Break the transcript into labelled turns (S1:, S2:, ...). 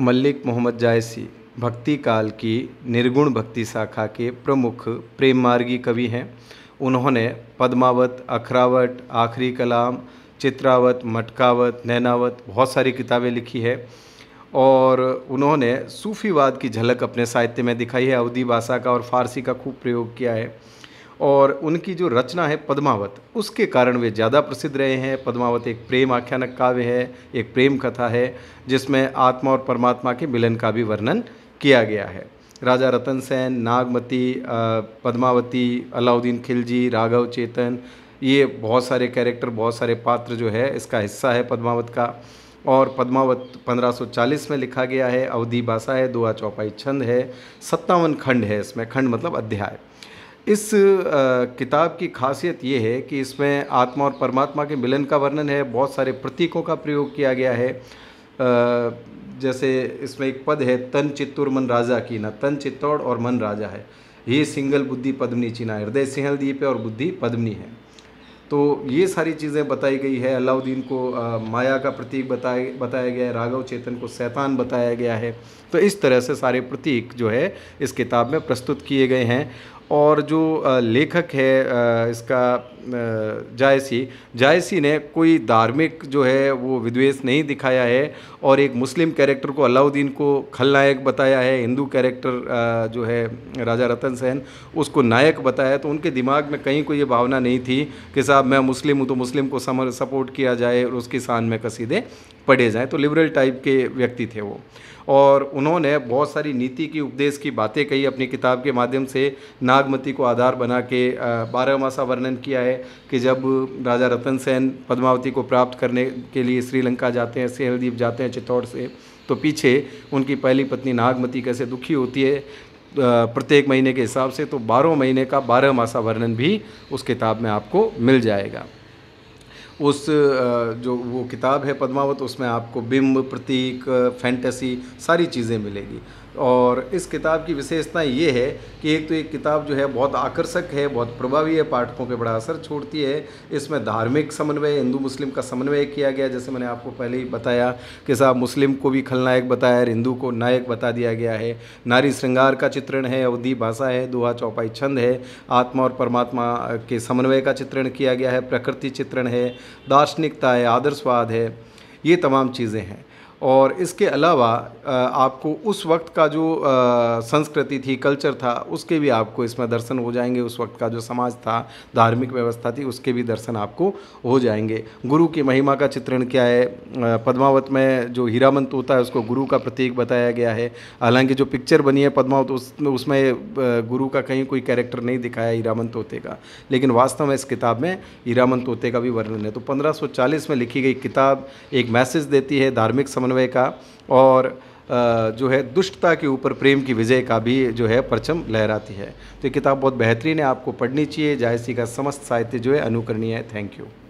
S1: मल्लिक मोहम्मद जायसी भक्ति काल की निर्गुण भक्ति शाखा के प्रमुख प्रेम मार्गी कवि हैं उन्होंने पद्मावत अखरावट आखिरी कलाम चित्रावत मटकावत नैनावत बहुत सारी किताबें लिखी है और उन्होंने सूफीवाद की झलक अपने साहित्य में दिखाई है अवधि भाषा का और फारसी का खूब प्रयोग किया है और उनकी जो रचना है पद्मावत उसके कारण वे ज़्यादा प्रसिद्ध रहे हैं पद्मावत एक प्रेम आख्यानक काव्य है एक प्रेम कथा है जिसमें आत्मा और परमात्मा के मिलन का भी वर्णन किया गया है राजा रतन सेन नागमती पद्मावती अलाउद्दीन खिलजी राघव चेतन ये बहुत सारे कैरेक्टर बहुत सारे पात्र जो है इसका हिस्सा है पद्मावत का और पद्मावत 1540 में लिखा गया है अवधि भाषा है दुआ चौपाई छंद है सत्तावन खंड है इसमें खंड मतलब अध्याय इस किताब की खासियत ये है कि इसमें आत्मा और परमात्मा के मिलन का वर्णन है बहुत सारे प्रतीकों का प्रयोग किया गया है जैसे इसमें एक पद है तन चित्तुर मन राजा की ना तन चित्तौड़ और मन राजा है ये सिंगल बुद्धि पद्मनी चीना हृदय सिंहल दीप है और बुद्धि पद्मनी है तो ये सारी चीज़ें बताई गई है अलाउद्दीन को आ, माया का प्रतीक बताया बताया गया है राघव चेतन को सैतान बताया गया है तो इस तरह से सारे प्रतीक जो है इस किताब में प्रस्तुत किए गए हैं और जो लेखक है इसका जायसी जायसी ने कोई धार्मिक जो है वो विद्वेष नहीं दिखाया है और एक मुस्लिम कैरेक्टर को अलाउद्दीन को खलनायक बताया है हिंदू कैरेक्टर जो है राजा रतन सेन उसको नायक बताया तो उनके दिमाग में कहीं कोई ये भावना नहीं थी कि साहब मैं मुस्लिम हूँ तो मुस्लिम को समर सपोर्ट किया जाए और उसकी शान में कसीदे पढ़े जाएँ तो लिबरल टाइप के व्यक्ति थे वो और उन्होंने बहुत सारी नीति की उपदेश की बातें कही अपनी किताब के माध्यम से ना बागमती को आधार बना के बारह मासा वर्णन किया है कि जब राजा रतन सेन पद्मावती को प्राप्त करने के लिए श्रीलंका जाते हैं सेहलदीप जाते हैं चित्तौड़ से तो पीछे उनकी पहली पत्नी नागमती कैसे दुखी होती है प्रत्येक महीने के हिसाब से तो बारहों महीने का बारह मासा वर्णन भी उस किताब में आपको मिल जाएगा उस जो वो किताब है पद्मावत उसमें आपको बिंब प्रतीक फैंटेसी सारी चीज़ें मिलेगी और इस किताब की विशेषता ये है कि एक तो एक किताब जो है बहुत आकर्षक है बहुत प्रभावी है पाठकों पे बड़ा असर छोड़ती है इसमें धार्मिक समन्वय हिंदू मुस्लिम का समन्वय किया गया जैसे मैंने आपको पहले ही बताया कि साहब मुस्लिम को भी खलनायक बताया है हिंदू को नायक बता दिया गया है नारी श्रृंगार का चित्रण है अवधि भाषा है दुहा चौपाई छंद है आत्मा और परमात्मा के समन्वय का चित्रण किया गया है प्रकृति चित्रण है दार्शनिकता है आदर्शवाद है ये तमाम चीज़ें हैं और इसके अलावा आपको उस वक्त का जो संस्कृति थी कल्चर था उसके भी आपको इसमें दर्शन हो जाएंगे उस वक्त का जो समाज था धार्मिक व्यवस्था थी उसके भी दर्शन आपको हो जाएंगे गुरु की महिमा का चित्रण क्या है पद्मावत में जो हीरामंत होता है उसको गुरु का प्रतीक बताया गया है हालांकि जो पिक्चर बनी है पद्मावत उस उसमें गुरु का कहीं कोई कैरेक्टर नहीं दिखाया हीरामन तोते का लेकिन वास्तव में इस किताब में हीरामन तोते का भी वर्णन है तो पंद्रह में लिखी गई किताब एक मैसेज देती है धार्मिक समाज समन्वय का और जो है दुष्टता के ऊपर प्रेम की विजय का भी जो है परचम लहराती है तो ये किताब बहुत बेहतरीन है आपको पढ़नी चाहिए जायसी का समस्त साहित्य जो है अनुकरणीय है थैंक यू